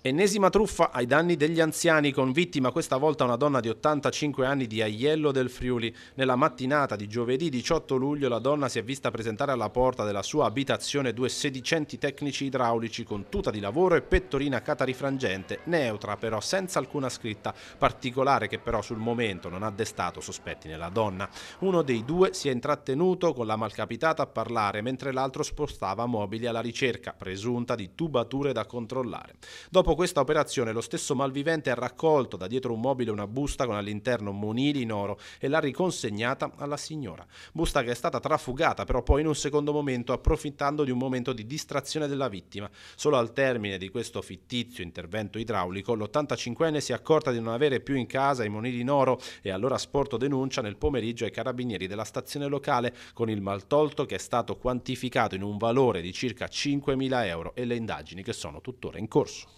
Ennesima truffa ai danni degli anziani con vittima questa volta una donna di 85 anni di Aiello del Friuli. Nella mattinata di giovedì 18 luglio la donna si è vista presentare alla porta della sua abitazione due sedicenti tecnici idraulici con tuta di lavoro e pettorina catarifrangente, neutra però senza alcuna scritta, particolare che però sul momento non ha destato sospetti nella donna. Uno dei due si è intrattenuto con la malcapitata a parlare mentre l'altro spostava mobili alla ricerca, presunta di tubature da controllare. Dopo questa operazione lo stesso malvivente ha raccolto da dietro un mobile una busta con all'interno monili in oro e l'ha riconsegnata alla signora. Busta che è stata trafugata però poi in un secondo momento approfittando di un momento di distrazione della vittima. Solo al termine di questo fittizio intervento idraulico l'85enne si è accorta di non avere più in casa i monili in oro e allora ha sporto denuncia nel pomeriggio ai carabinieri della stazione locale con il maltolto che è stato quantificato in un valore di circa 5.000 euro e le indagini che sono tuttora in corso.